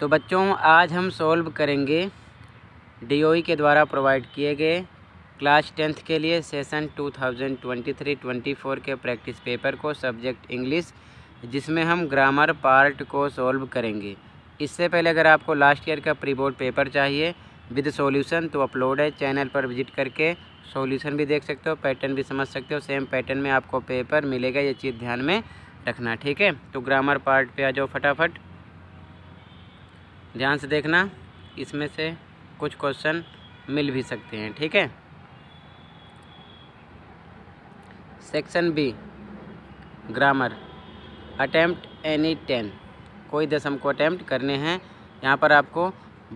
तो बच्चों आज हम सॉल्व करेंगे डीओई e के द्वारा प्रोवाइड किए गए क्लास टेंथ के लिए सेशन 2023-24 के प्रैक्टिस पेपर को सब्जेक्ट इंग्लिश जिसमें हम ग्रामर पार्ट को सॉल्व करेंगे इससे पहले अगर आपको लास्ट ईयर का प्री बोर्ड पेपर चाहिए विद सॉल्यूशन तो अपलोड है चैनल पर विजिट करके सॉल्यूशन भी देख सकते हो पैटर्न भी समझ सकते हो सेम पैटर्न में आपको पेपर मिलेगा ये चीज़ ध्यान में रखना ठीक है तो ग्रामर पार्ट पे आ जाओ फटाफट ध्यान से देखना इसमें से कुछ क्वेश्चन मिल भी सकते हैं ठीक है section B grammar attempt any ten कोई दस हमको अटैम्प्ट करने हैं यहाँ पर आपको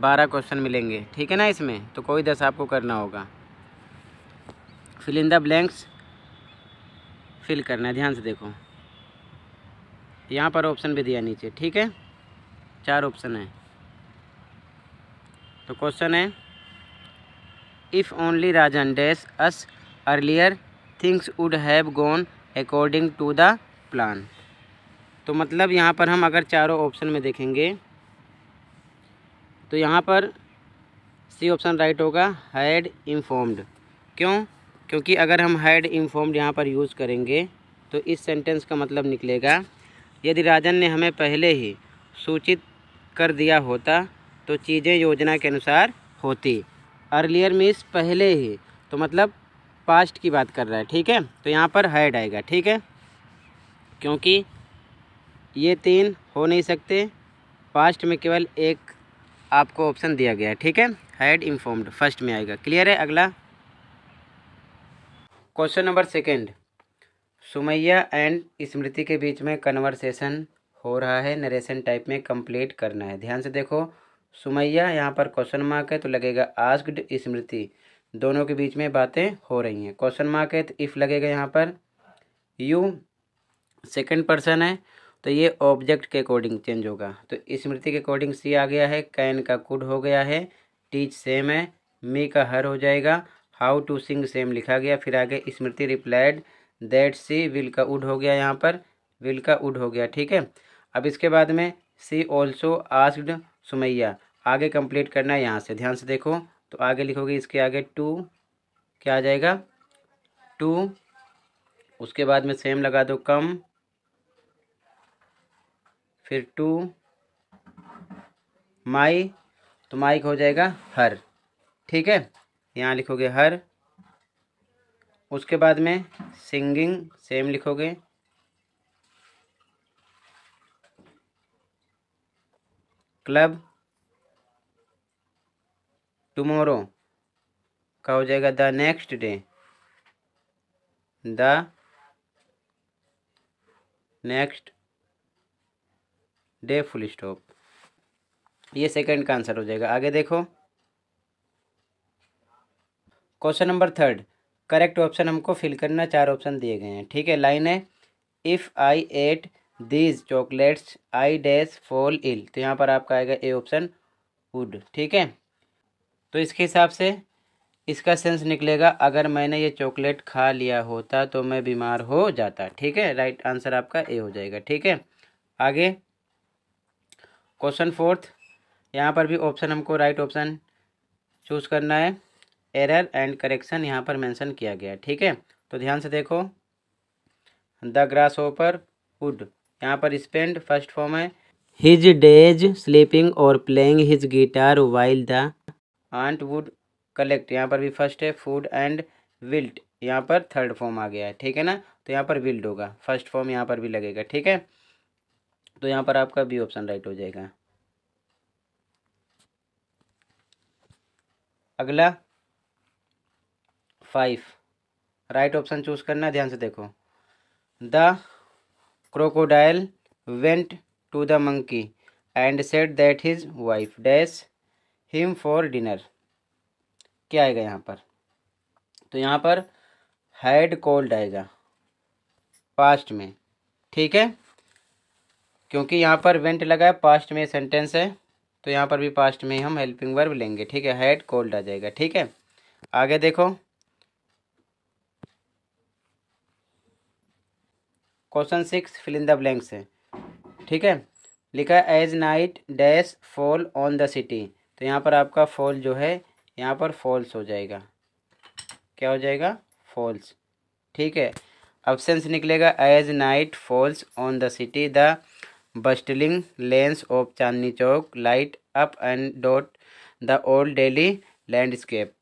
बारह क्वेश्चन मिलेंगे ठीक है ना इसमें तो कोई दस आपको करना होगा fill in the blanks fill करना है ध्यान से देखो यहाँ पर ऑप्शन भी दिया नीचे ठीक है चार ऑप्शन है तो क्वेश्चन है if only Rajan dash as earlier things would have gone according to the plan तो मतलब यहाँ पर हम अगर चारों ऑप्शन में देखेंगे तो यहाँ पर सी ऑप्शन राइट होगा हैड इन्फॉर्म्ड क्यों क्योंकि अगर हम हैड इन्फॉर्म्ड यहाँ पर यूज़ करेंगे तो इस सेंटेंस का मतलब निकलेगा यदि राजन ने हमें पहले ही सूचित कर दिया होता तो चीज़ें योजना के अनुसार होती अर्लियर मीन्स पहले ही तो मतलब पास्ट की बात कर रहा है ठीक है तो यहाँ पर हैड आएगा ठीक है क्योंकि ये तीन हो नहीं सकते पास्ट में केवल एक आपको ऑप्शन दिया गया है ठीक है हैड इन्फॉर्म्ड फर्स्ट में आएगा क्लियर है अगला question number second Sumaiya and Smriti के बीच में कन्वर्सेशन हो रहा है नरेशन टाइप में कंप्लीट करना है ध्यान से देखो सुमैया यहाँ पर क्वेश्चन मार्क है तो लगेगा आस्क्ड स्मृति दोनों के बीच में बातें हो रही हैं क्वेश्चन मार्क है तो इफ़ लगेगा यहाँ पर यू सेकंड पर्सन है तो ये ऑब्जेक्ट के अकॉर्डिंग चेंज होगा तो स्मृति के अकॉर्डिंग सी आ गया है कैन का कुड हो गया है टीच सेम है मी का हर हो जाएगा हाउ टू सिंग सेम लिखा गया फिर आगे Smriti replied that she will का उड हो गया यहाँ पर विल का उड हो गया ठीक है अब इसके बाद में सी ऑल्सो आस्क्ड सुमैया आगे कंप्लीट करना है यहाँ से ध्यान से देखो तो आगे लिखोगे इसके आगे टू क्या आ जाएगा टू उसके बाद में सेम लगा दो कम फिर टू माई तो माई हो जाएगा हर ठीक है यहाँ लिखोगे हर उसके बाद में सिंगिंग सेम लिखोगे क्लब टुमोरो का हो जाएगा the next day the next day full stop ये सेकंड का आंसर हो जाएगा आगे देखो question number third correct option हमको फिल करना चार ऑप्शन दिए गए हैं ठीक है लाइन है if I ate these chocolates I dash fall ill तो यहाँ पर आपका आएगा ए ऑप्शन वुड ठीक है तो इसके हिसाब से इसका सेंस निकलेगा अगर मैंने ये चॉकलेट खा लिया होता तो मैं बीमार हो जाता ठीक है राइट आंसर आपका ए हो जाएगा ठीक है आगे क्वेश्चन फोर्थ यहाँ पर भी ऑप्शन हमको राइट ऑप्शन चूज़ करना है एरर एंड करेक्शन यहाँ पर मेंशन किया गया ठीक है तो ध्यान से देखो द ग्रास ओपर वुड यहाँ पर स्पेंड फर्स्ट फॉर्म है हिज डेज स्लीपिंग और playing his guitar while the ant would collect यहाँ पर भी फर्स्ट है फूड एंड विल्ट यहाँ पर थर्ड फॉर्म आ गया है ठीक है ना तो यहाँ पर विल्ड होगा फर्स्ट फॉर्म यहाँ पर भी लगेगा ठीक है तो यहाँ पर आपका बी ऑप्शन राइट हो जाएगा अगला फाइव राइट ऑप्शन चूज करना ध्यान से देखो the crocodile went to the monkey and said that his wife dash him for dinner क्या आएगा यहाँ पर तो यहाँ पर हैड कोल्ड आएगा पास्ट में ठीक है क्योंकि यहाँ पर वेंट लगा है पास्ट में सेंटेंस है तो यहाँ पर भी पास्ट में हम हेल्पिंग वर्ब लेंगे ठीक है हेड कोल्ड आ जाएगा ठीक है आगे देखो question six fill in the blanks है ठीक है लिखा है as night dash fall on the city तो यहाँ पर आपका फॉल जो है यहाँ पर फॉल्स हो जाएगा क्या हो जाएगा फॉल्स ठीक है ऑप्शन निकलेगा as night falls on the city the bustling lanes of Chandni Chowk light up and dot the old Delhi landscape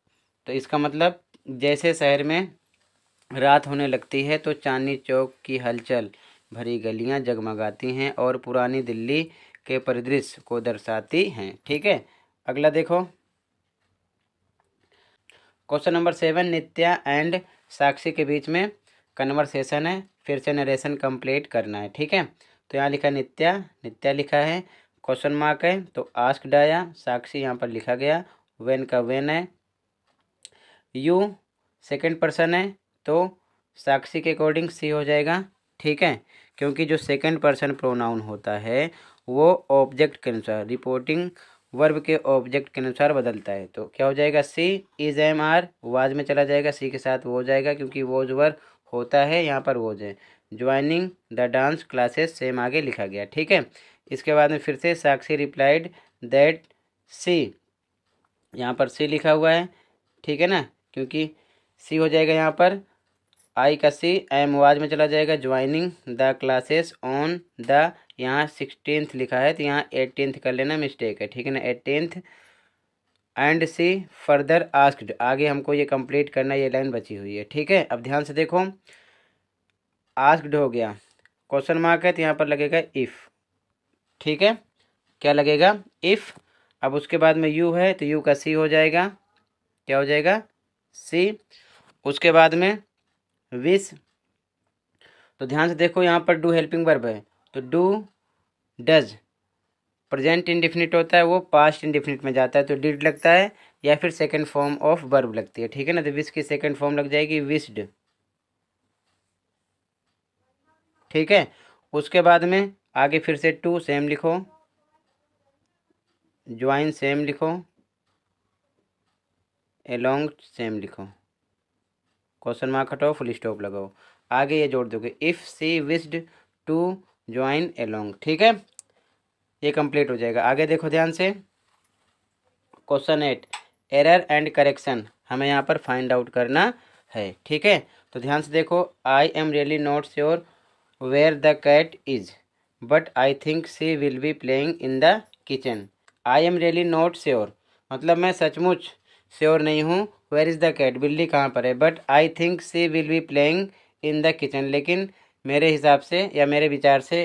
तो इसका मतलब जैसे शहर में रात होने लगती है तो चांदनी चौक की हलचल भरी गलियां जगमगाती हैं और पुरानी दिल्ली के परिदृश्य को दर्शाती हैं ठीक है अगला देखो question number seven Nitya and Sakshi के बीच में कन्वर्सेशन है फिर से नरेशन कंप्लीट करना है ठीक है तो यहाँ लिखा नित्या नित्या लिखा है क्वेश्चन मार्क है तो आस्क डाया साक्षी यहाँ पर लिखा गया वेन का वेन है यू सेकंड पर्सन है तो साक्षी के अकॉर्डिंग सी हो जाएगा ठीक है क्योंकि जो सेकंड पर्सन प्रोनाउन होता है वो ऑब्जेक्ट के अनुसार रिपोर्टिंग वर्ब के ऑब्जेक्ट के अनुसार बदलता है तो क्या हो जाएगा she is am are was में चला जाएगा सी के साथ वो हो जाएगा क्योंकि वो जो वर्ब होता है यहाँ पर वो जाए joining the dance classes same आगे लिखा गया ठीक है इसके बाद में फिर से साक्षी रिप्लाइड दैट सी यहाँ पर सी लिखा हुआ है ठीक है ना क्योंकि सी हो जाएगा यहाँ पर आई का सी एम वाज में चला जाएगा joining the classes on the यहाँ सिक्सटीन्थ लिखा है तो यहाँ एटीनथ कर लेना मिस्टेक है ठीक है ना eighteenth and she further asked आगे हमको ये कंप्लीट करना ये लाइन बची हुई है ठीक है अब ध्यान से देखो आस्क्ड हो गया क्वेश्चन मार्क है तो यहाँ पर लगेगा इफ़ ठीक है क्या लगेगा इफ़ अब उसके बाद में यू है तो यू का सी हो जाएगा क्या हो जाएगा सी उसके बाद में विश तो ध्यान से देखो यहाँ पर डू हेल्पिंग वर्ब है तो डू डज प्रेजेंट इंडिफिनिट होता है वो पास्ट इंडिफिनिट में जाता है तो डिड लगता है या फिर सेकेंड फॉर्म ऑफ वर्ब लगती है ठीक है ना तो विश की सेकेंड फॉर्म लग जाएगी विस्ड ठीक है उसके बाद में आगे फिर से टू सेम लिखो ज्वाइन सेम लिखो एलोंग सेम लिखो क्वेश्चन मार्क हटाओ फुल स्टॉप लगाओ आगे ये जोड़ दोगे if she wished to join along ठीक है ये कंप्लीट हो जाएगा आगे देखो ध्यान से question eight error and correction हमें यहाँ पर फाइंड आउट करना है ठीक है तो ध्यान से देखो I am really not sure where the cat is but I think she will be playing in the kitchen I am really not sure मतलब मैं सचमुच श्योर नहीं हूँ वेयर इज़ द कैट बिल्ली कहाँ पर है but I think she will be playing in the kitchen लेकिन मेरे हिसाब से या मेरे विचार से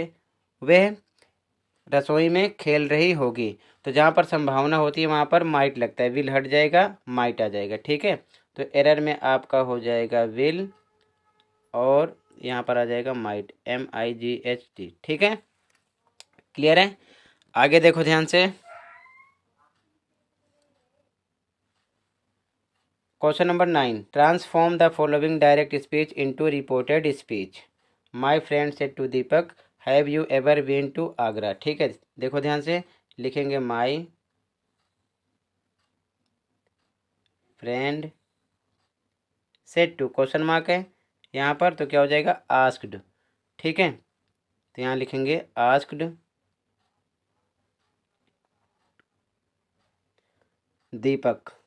वह रसोई में खेल रही होगी तो जहाँ पर संभावना होती है वहाँ पर माइट लगता है विल हट जाएगा माइट आ जाएगा ठीक है तो एरर में आपका हो जाएगा विल और यहाँ पर आ जाएगा might M I G H T ठीक है क्लियर है आगे देखो ध्यान से question number nine transform the following direct speech into reported speech my friend said to Deepak have you ever been to Agra ठीक है देखो ध्यान से लिखेंगे my friend said to question mark है यहाँ पर तो क्या हो जाएगा आस्क्ड ठीक है तो यहाँ लिखेंगे आस्क्ड दीपक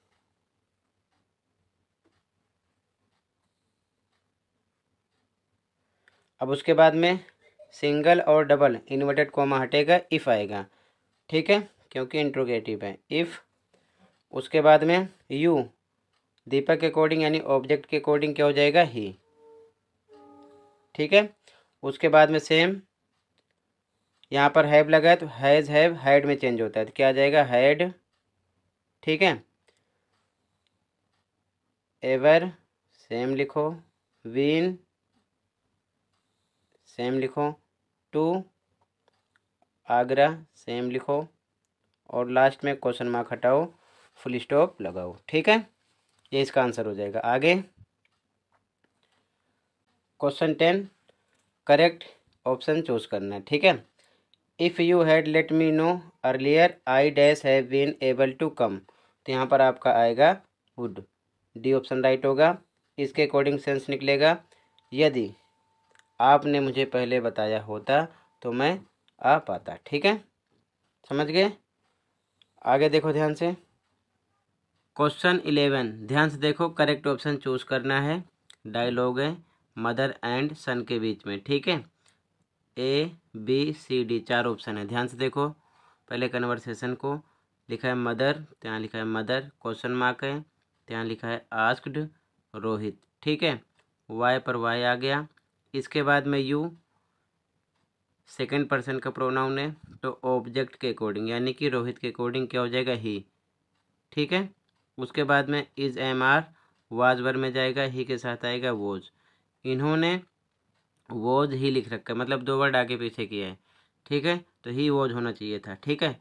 अब उसके बाद में सिंगल और डबल इन्वर्टेड कोमा हटेगा इफ़ आएगा ठीक है क्योंकि इंट्रोगेटिव है इफ़ उसके बाद में यू दीपक के कोडिंग यानी ऑब्जेक्ट के कोडिंग क्या हो जाएगा ही ठीक है उसके बाद में सेम यहाँ पर हैव लगा है तो हैज़ हैव हैड में चेंज होता है तो क्या आ जाएगा हैड ठीक है एवर सेम लिखो वीन सेम लिखो टू आगरा सेम लिखो और लास्ट में क्वेश्चन मार्क हटाओ फुल स्टॉप लगाओ ठीक है ये इसका आंसर हो जाएगा आगे question ten correct option choose करना है ठीक है if you had let me know earlier I dash have been able to come तो यहाँ पर आपका आएगा वुड डी ऑप्शन राइट होगा इसके अकॉर्डिंग सेंस निकलेगा यदि आपने मुझे पहले बताया होता तो मैं आ पाता ठीक है समझ गए आगे देखो ध्यान से क्वेश्चन इलेवन ध्यान से देखो करेक्ट ऑप्शन चूज करना है डायलॉग है मदर एंड सन के बीच में ठीक है ए बी सी डी चार ऑप्शन है ध्यान से देखो पहले कन्वर्सेशन को लिखा है मदर यहाँ लिखा है मदर क्वेश्चन मार्क है यहाँ लिखा है आस्क्ड रोहित ठीक है वाई पर वाई आ गया इसके बाद में यू सेकेंड पर्सन का प्रोनाउन है तो ऑब्जेक्ट के अकॉर्डिंग यानी कि रोहित के अकॉर्डिंग क्या हो जाएगा ही ठीक है उसके बाद में is am are was were में जाएगा ही के साथ आएगा वोज इन्होंने वोज ही लिख रखा है मतलब दो वर्ड आगे पीछे किया है ठीक है तो ही वोज होना चाहिए था ठीक है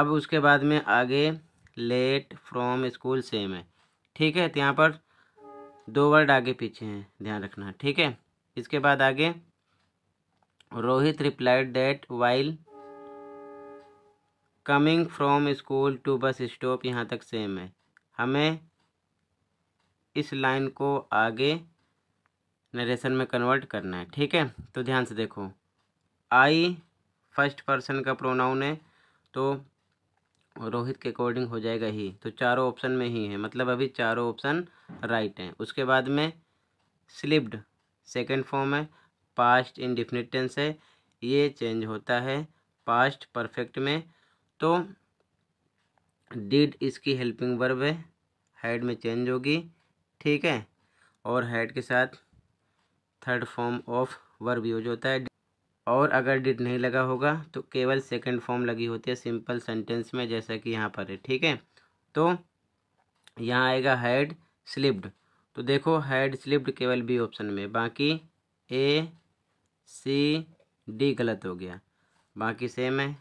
अब उसके बाद में आगे लेट फ्रॉम स्कूल सेम है ठीक है तो यहाँ पर दो वर्ड आगे पीछे हैं ध्यान रखना ठीक है इसके बाद आगे Rohit replied that while coming from school to bus stop यहाँ तक सेम है हमें इस लाइन को आगे नरेशन में कन्वर्ट करना है ठीक है तो ध्यान से देखो आई फर्स्ट पर्सन का प्रोनाउन है तो रोहित के अकॉर्डिंग हो जाएगा ही तो चारों ऑप्शन में ही है मतलब अभी चारों ऑप्शन राइट हैं उसके बाद में स्लिप्ड सेकेंड फॉर्म है पास्ट इनडिफिनिट टेंस है ये चेंज होता है पास्ट परफेक्ट में तो डिड इसकी हेल्पिंग वर्ब है हेड में चेंज होगी ठीक है और हेड के साथ third form of verb use होता है और अगर डिड नहीं लगा होगा तो केवल सेकंड फॉर्म लगी होती है सिंपल सेंटेंस में जैसा कि यहाँ पर है ठीक है तो यहाँ आएगा हेड स्लिप्ड तो देखो हैड स्लिप्ड केवल बी ऑप्शन में बाकी ए सी डी गलत हो गया बाकी सेम है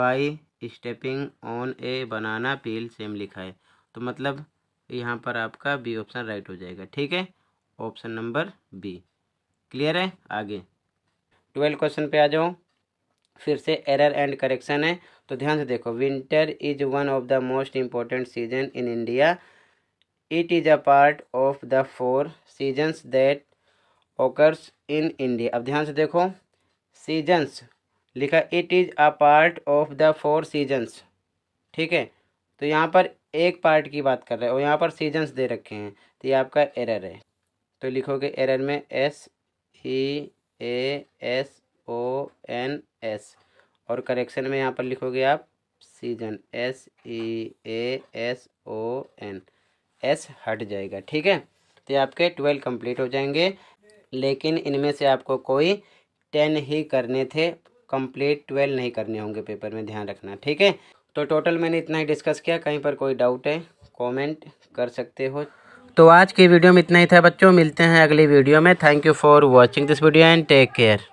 by stepping on a banana peel same लिखा है तो मतलब यहाँ पर आपका बी ऑप्शन राइट हो जाएगा ठीक है ऑप्शन नंबर बी क्लियर है आगे ट्वेल्व क्वेश्चन पे आ जाओ फिर से एरर एंड करेक्शन है तो ध्यान से देखो winter is one of the most important season in India it is a part of the four seasons that occurs in India अब ध्यान से देखो सीजन्स लिखा it is a part of the four seasons ठीक है तो यहाँ पर एक पार्ट की बात कर रहे हैं और यहाँ पर सीजन्स दे रखे हैं तो ये आपका एरर है तो लिखोगे एरर में S E A S O N S और करेक्शन में यहाँ पर लिखोगे आप season S E A S O N S हट जाएगा ठीक है तो आपके ट्वेल्व कंप्लीट हो जाएंगे लेकिन इनमें से आपको कोई टेन ही करने थे कंप्लीट ट्वेल्व नहीं करने होंगे पेपर में ध्यान रखना ठीक है तो टोटल मैंने इतना ही डिस्कस किया कहीं पर कोई डाउट है कमेंट कर सकते हो तो आज की वीडियो में इतना ही था बच्चों मिलते हैं अगली वीडियो में thank you for watching this video and take care